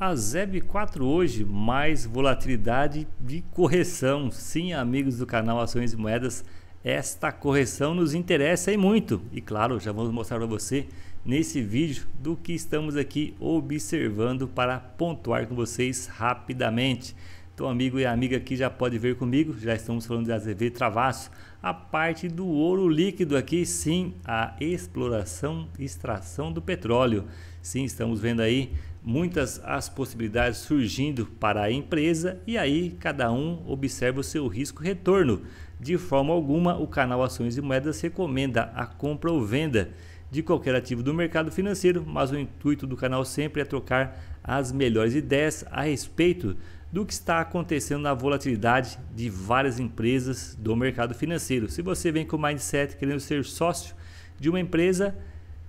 A ZEB4 hoje, mais volatilidade de correção. Sim, amigos do canal Ações e Moedas, esta correção nos interessa e muito. E claro, já vamos mostrar para você nesse vídeo do que estamos aqui observando para pontuar com vocês rapidamente. Então, amigo e amiga que já pode ver comigo, já estamos falando de AZV Travasso, a parte do ouro líquido aqui, sim, a exploração e extração do petróleo. Sim, estamos vendo aí muitas as possibilidades surgindo para a empresa e aí cada um observa o seu risco retorno. De forma alguma, o canal Ações e Moedas recomenda a compra ou venda de qualquer ativo do mercado financeiro, mas o intuito do canal sempre é trocar as melhores ideias a respeito do que está acontecendo na volatilidade de várias empresas do mercado financeiro. Se você vem com o mindset querendo ser sócio de uma empresa,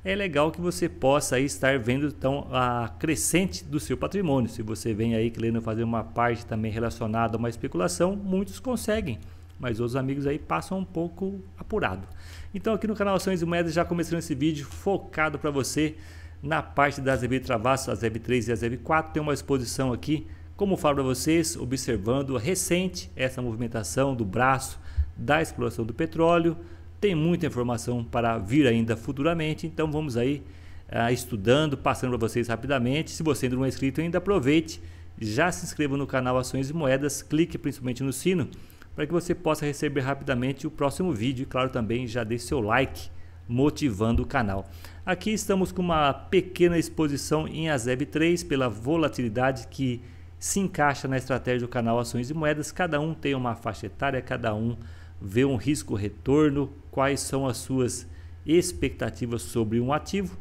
é legal que você possa estar vendo então a crescente do seu patrimônio. Se você vem aí querendo fazer uma parte também relacionada a uma especulação, muitos conseguem, mas outros amigos aí passam um pouco apurado. Então aqui no canal Ações e Moedas já começando esse vídeo focado para você na parte das EV Travassos, as EV3 e as EV4, tem uma exposição aqui, como falo para vocês, observando recente essa movimentação do braço da exploração do petróleo, tem muita informação para vir ainda futuramente, então vamos aí ah, estudando, passando para vocês rapidamente. Se você ainda não é inscrito ainda, aproveite, já se inscreva no canal Ações e Moedas, clique principalmente no sino para que você possa receber rapidamente o próximo vídeo e claro também já dê seu like motivando o canal. Aqui estamos com uma pequena exposição em Azeb 3 pela volatilidade que se encaixa na estratégia do canal Ações e Moedas. Cada um tem uma faixa etária, cada um vê um risco retorno, quais são as suas expectativas sobre um ativo.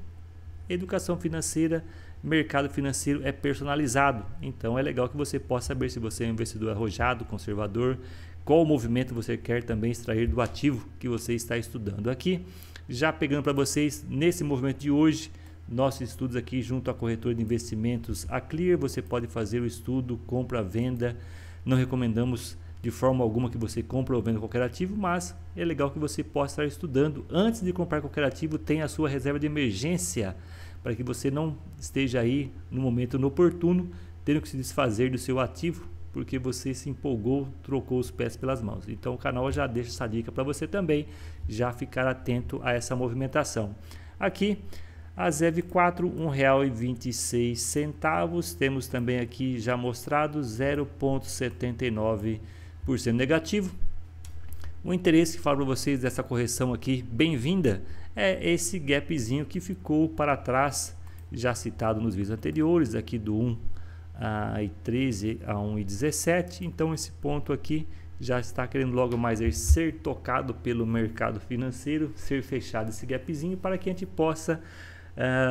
Educação financeira, mercado financeiro é personalizado, então é legal que você possa saber se você é um investidor arrojado, conservador, qual movimento você quer também extrair do ativo que você está estudando aqui. Já pegando para vocês nesse movimento de hoje, nossos estudos aqui junto à corretora de investimentos, a Clear, você pode fazer o estudo compra-venda. Não recomendamos de forma alguma que você compra ou venda qualquer ativo, mas é legal que você possa estar estudando. Antes de comprar qualquer ativo, tenha a sua reserva de emergência, para que você não esteja aí no momento inoportuno, tendo que se desfazer do seu ativo, porque você se empolgou, trocou os pés pelas mãos. Então o canal já deixa essa dica para você também, já ficar atento a essa movimentação. Aqui a ZEV 4, R$ 1,26. Temos também aqui já mostrado 0,79 por ser negativo. O interesse que falo para vocês dessa correção aqui, bem-vinda, é esse gapzinho que ficou para trás, já citado nos vídeos anteriores, aqui do 1 a 13 a 1 e 17. Então esse ponto aqui já está querendo logo mais ser tocado pelo mercado financeiro, ser fechado esse gapzinho para que a gente possa,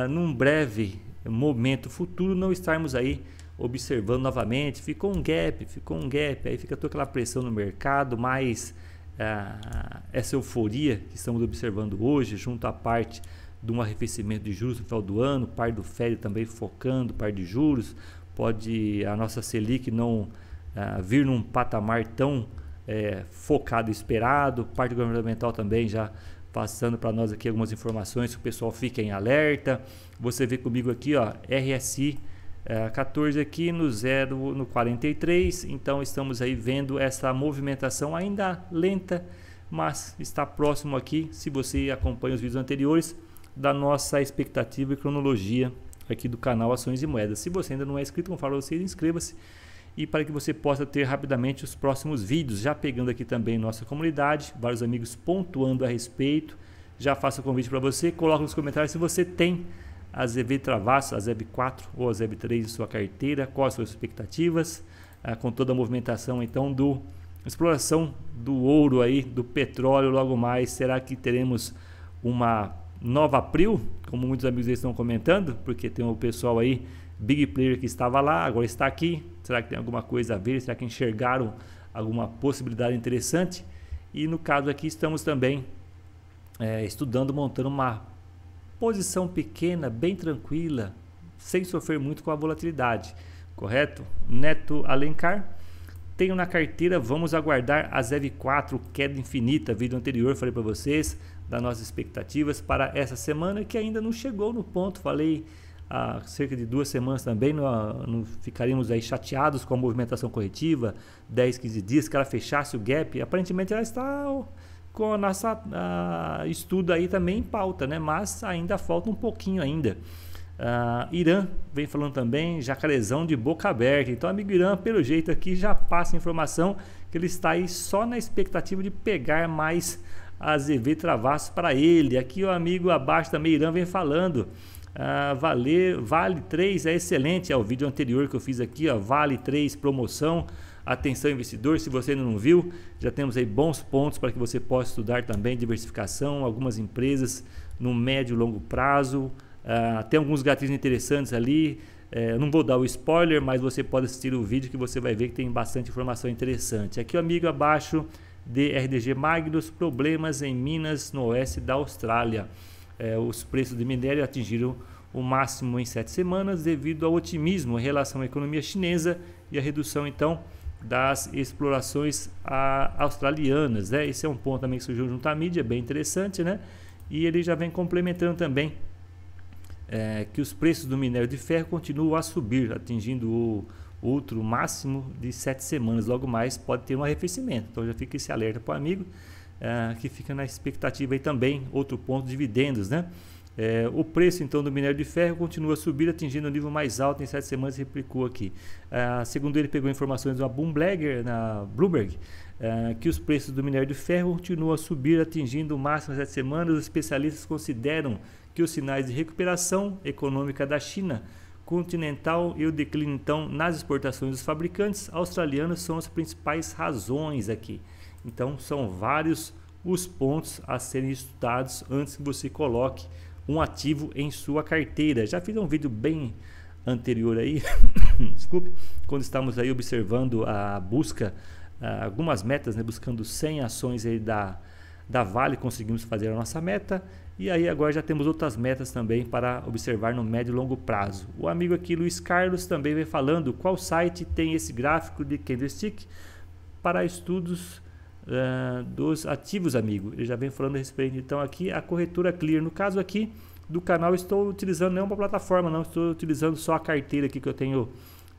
uh, num breve momento futuro, não estarmos aí observando novamente, ficou um gap, ficou um gap, aí fica toda aquela pressão no mercado, mais ah, essa euforia que estamos observando hoje, junto à parte de um arrefecimento de juros no final do ano, par do FED também focando, par de juros, pode a nossa Selic não ah, vir num patamar tão é, focado esperado, parte governamental também já passando para nós aqui algumas informações que o pessoal fique em alerta. Você vê comigo aqui, ó, RSI 14 é, aqui no 0 no 43 então estamos aí vendo essa movimentação ainda lenta mas está próximo aqui se você acompanha os vídeos anteriores da nossa expectativa e cronologia aqui do canal Ações e Moedas se você ainda não é inscrito como falou você inscreva-se e para que você possa ter rapidamente os próximos vídeos já pegando aqui também nossa comunidade vários amigos pontuando a respeito já faço o convite para você coloque nos comentários se você tem a ZV Travasso, a ZEB 4 ou a ZEB 3 em sua carteira, quais suas expectativas, ah, com toda a movimentação então do exploração do ouro aí, do petróleo logo mais, será que teremos uma nova April, como muitos amigos estão comentando, porque tem o pessoal aí, big player que estava lá, agora está aqui, será que tem alguma coisa a ver, será que enxergaram alguma possibilidade interessante? E no caso aqui estamos também é, estudando, montando uma posição pequena, bem tranquila, sem sofrer muito com a volatilidade, correto? Neto Alencar, tenho na carteira, vamos aguardar a ZEV4 queda infinita, vídeo anterior falei para vocês das nossas expectativas para essa semana que ainda não chegou no ponto, falei há cerca de duas semanas também, não, não ficaríamos aí chateados com a movimentação corretiva, 10, 15 dias, que ela fechasse o gap, aparentemente ela está com a nossa a, estudo aí também em pauta, né? Mas ainda falta um pouquinho ainda. Uh, Irã vem falando também, jacarezão de boca aberta. Então, amigo Irã, pelo jeito aqui, já passa informação que ele está aí só na expectativa de pegar mais ZV Travassos para ele. Aqui o amigo abaixo também, Irã, vem falando. Uh, vale, vale 3 é excelente, é o vídeo anterior que eu fiz aqui, ó, Vale 3 promoção. Atenção investidor, se você ainda não viu, já temos aí bons pontos para que você possa estudar também diversificação, algumas empresas no médio e longo prazo, uh, tem alguns gatilhos interessantes ali. É, não vou dar o spoiler, mas você pode assistir o vídeo que você vai ver que tem bastante informação interessante. Aqui o amigo abaixo de RDG Magnus, problemas em minas no oeste da Austrália. É, os preços de minério atingiram o máximo em sete semanas devido ao otimismo em relação à economia chinesa e a redução então das explorações australianas. Né? Esse é um ponto também que surgiu junto à mídia, bem interessante, né? E ele já vem complementando também é, que os preços do minério de ferro continuam a subir, atingindo o outro máximo de sete semanas. Logo mais pode ter um arrefecimento. Então já fica esse alerta para o amigo é, que fica na expectativa aí também. Outro ponto, dividendos, né? É, o preço então do minério de ferro continua a subir, atingindo o um nível mais alto em sete semanas, replicou aqui. É, segundo ele, pegou informações da Bloomberg, na Bloomberg é, que os preços do minério de ferro continuam a subir, atingindo o máximo em sete semanas. Os especialistas consideram que os sinais de recuperação econômica da China continental e o declínio então nas exportações dos fabricantes australianos são as principais razões aqui. Então são vários os pontos a serem estudados antes que você coloque um ativo em sua carteira. Já fiz um vídeo bem anterior aí, desculpe, quando estávamos aí observando a busca, ah, algumas metas, né, buscando 100 ações aí da, da Vale, conseguimos fazer a nossa meta. E aí agora já temos outras metas também para observar no médio e longo prazo. O amigo aqui, Luiz Carlos, também vem falando qual site tem esse gráfico de candlestick para estudos uh, dos ativos amigo. Ele já vem falando a respeito. Então aqui a corretora Clear, no caso aqui do canal, estou utilizando nenhuma plataforma, não estou utilizando só a carteira aqui que eu tenho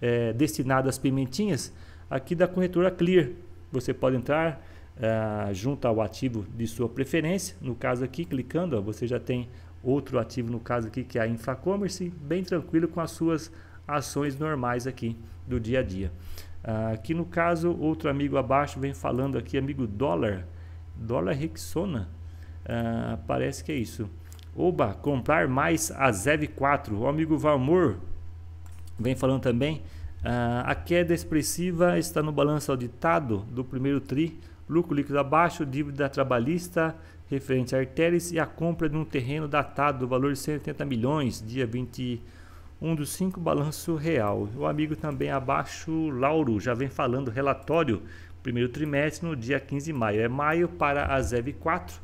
é, destinada às pimentinhas aqui da corretora Clear. Você pode entrar uh, junto ao ativo de sua preferência. No caso aqui, clicando, ó, você já tem outro ativo no caso aqui que é a Infracommerce, bem tranquilo com as suas ações normais aqui do dia a dia. Ah, aqui no caso, outro amigo abaixo vem falando aqui, amigo dólar, dólar Rexona, ah, parece que é isso. Oba, comprar mais a ZEV 4. O amigo Valmor vem falando também. Ah, a queda expressiva está no balanço auditado do primeiro TRI, lucro líquido abaixo, dívida trabalhista referente a artérias e a compra de um terreno datado do valor de 180 milhões, dia 20 um dos cinco balanço real. O amigo também abaixo, Lauro, já vem falando relatório primeiro trimestre no dia 15 de maio. É maio para a ZEV 4.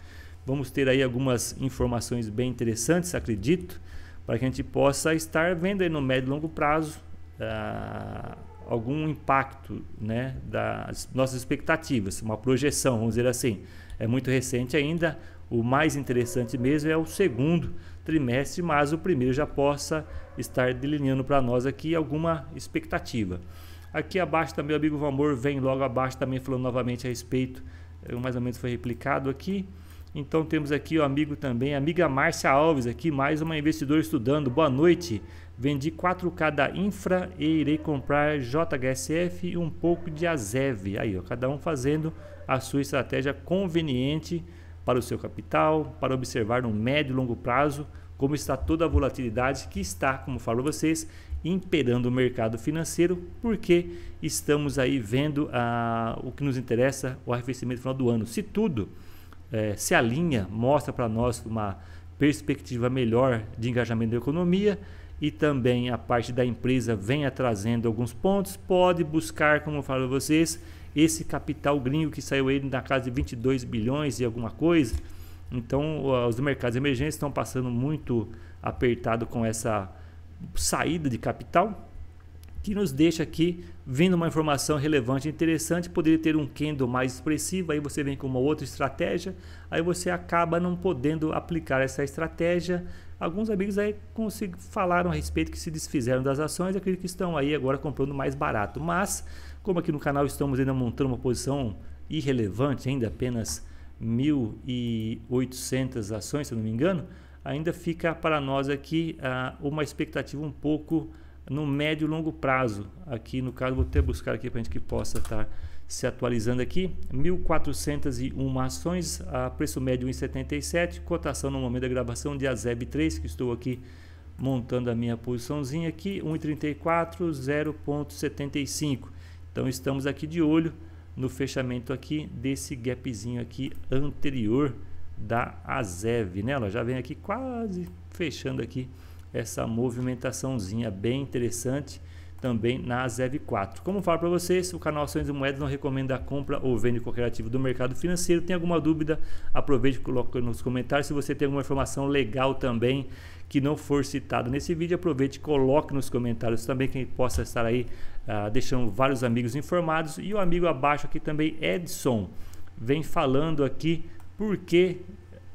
Vamos ter aí algumas informações bem interessantes, acredito, para que a gente possa estar vendo aí no médio e longo prazo ah, algum impacto né, das nossas expectativas, uma projeção, vamos dizer assim. É muito recente ainda, o mais interessante mesmo é o segundo trimestre, mas o primeiro já possa estar delineando para nós aqui alguma expectativa. Aqui abaixo também o amigo Valmor vem logo abaixo também falando novamente a respeito, eh, mais ou menos foi replicado aqui. Então temos aqui o amigo também, amiga Márcia Alves aqui, mais uma investidora estudando. Boa noite. Vendi 4K da Infra e irei comprar JHSF e um pouco de Azev. Aí, ó, cada um fazendo a sua estratégia conveniente para o seu capital, para observar no médio e longo prazo como está toda a volatilidade que está, como falo vocês, imperando o mercado financeiro, porque estamos aí vendo a ah, o que nos interessa, o arrefecimento final do ano. Se tudo eh, se alinha, mostra para nós uma perspectiva melhor de engajamento da economia e também a parte da empresa vem trazendo alguns pontos, pode buscar, como falo vocês, esse capital gringo que saiu ele na casa de 22 bilhões e alguma coisa. Então, ah, os mercados emergentes estão passando muito apertado com essa saída de capital, que nos deixa aqui vindo uma informação relevante, e interessante, poderia ter um candle mais expressivo, aí você vem com uma outra estratégia, aí você acaba não podendo aplicar essa estratégia. Alguns amigos aí falaram a respeito que se desfizeram das ações, acredito que estão aí agora comprando mais barato, mas como aqui no canal estamos ainda montando uma posição irrelevante, ainda apenas 1.800 ações, se não me engano, ainda fica para nós aqui ah, uma expectativa um pouco no médio e longo prazo. Aqui no caso, vou até buscar aqui para a gente que possa estar tá se atualizando aqui. 1.401 ações, a preço médio 1,77, cotação no momento da gravação de Azeb 3, que estou aqui montando a minha posiçãozinha aqui, 1,34, 0,75. Então estamos aqui de olho no fechamento aqui desse gapzinho aqui anterior da Azev, né? Ela já vem aqui quase fechando aqui essa movimentaçãozinha bem interessante também na ZEV 4. Como falo para vocês, o canal Ações e Moedas não recomenda a compra ou venda de qualquer ativo do mercado financeiro. Tem alguma dúvida? Aproveite e coloque nos comentários. Se você tem alguma informação legal também que não for citada nesse vídeo, aproveite e coloque nos comentários também quem possa estar aí ah, deixando vários amigos informados. E o amigo abaixo aqui também, Edson, vem falando aqui porque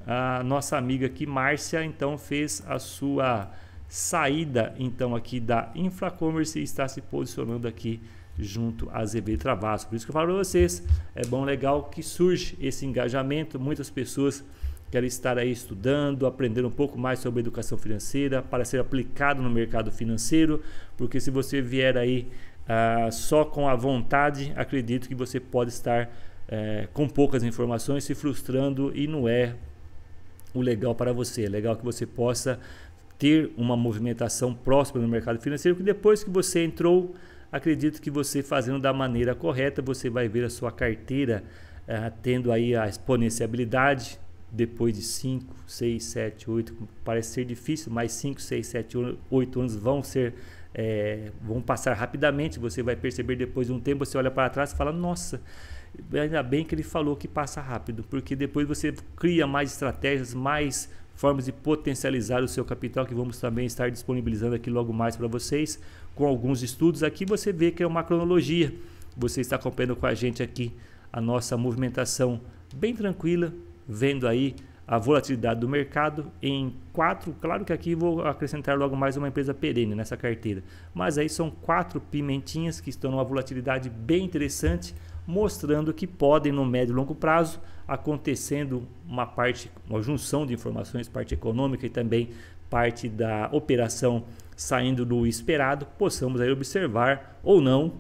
a nossa amiga aqui, Márcia, então fez a sua saída então aqui da InfraCommerce está se posicionando aqui junto à ZB Travasso. Por isso que eu falo para vocês, é bom legal que surge esse engajamento, muitas pessoas querem estar aí estudando, aprendendo um pouco mais sobre educação financeira para ser aplicado no mercado financeiro, porque se você vier aí ah, só com a vontade, acredito que você pode estar eh, com poucas informações, se frustrando e não é o legal para você. É legal que você possa ter uma movimentação próxima no mercado financeiro, que depois que você entrou, acredito que você fazendo da maneira correta, você vai ver a sua carteira uh, tendo aí a exponenciabilidade depois de 5, 6, 7, 8, parece ser difícil, mas 5, 6, 7, 8 anos vão ser é, vão passar rapidamente, você vai perceber depois de um tempo, você olha para trás e fala, nossa, ainda bem que ele falou que passa rápido, porque depois você cria mais estratégias, mais formas de potencializar o seu capital que vamos também estar disponibilizando aqui logo mais para vocês com alguns estudos. Aqui você vê que é uma cronologia. Você está acompanhando com a gente aqui a nossa movimentação bem tranquila, vendo aí a volatilidade do mercado em quatro. Claro que aqui vou acrescentar logo mais uma empresa perene nessa carteira, mas aí são quatro pimentinhas que estão numa volatilidade bem interessante mostrando que podem, no médio e longo prazo, acontecendo uma parte, uma junção de informações, parte econômica e também parte da operação saindo do esperado, possamos aí observar ou não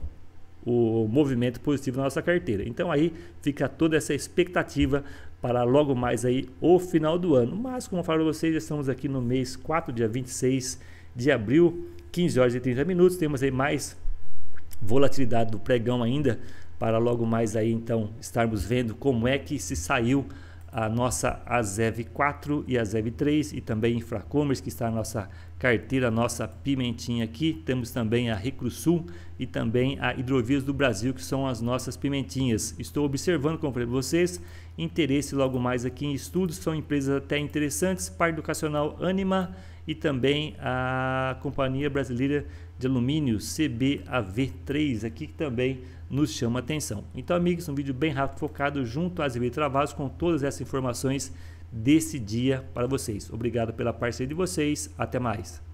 o movimento positivo na nossa carteira. Então aí fica toda essa expectativa para logo mais aí o final do ano. Mas como eu falo para vocês, estamos aqui no mês 4, dia 26 de abril, 15 horas e 30 minutos, temos aí mais volatilidade do pregão ainda para logo mais aí então estarmos vendo como é que se saiu a nossa Azev 4 e Azev 3 e também Infracommerce que está na nossa carteira, a nossa pimentinha aqui. Temos também a Recrusul e também a Hidrovias do Brasil que são as nossas pimentinhas. Estou observando, como falei para vocês, interesse logo mais aqui em estudos, são empresas até interessantes, parte educacional Anima e também a Companhia Brasileira de alumínio CBAV3 aqui que também nos chama atenção. Então, amigos, um vídeo bem rápido focado junto às Azevedo travados com todas essas informações desse dia para vocês. Obrigado pela parceria de vocês. Até mais.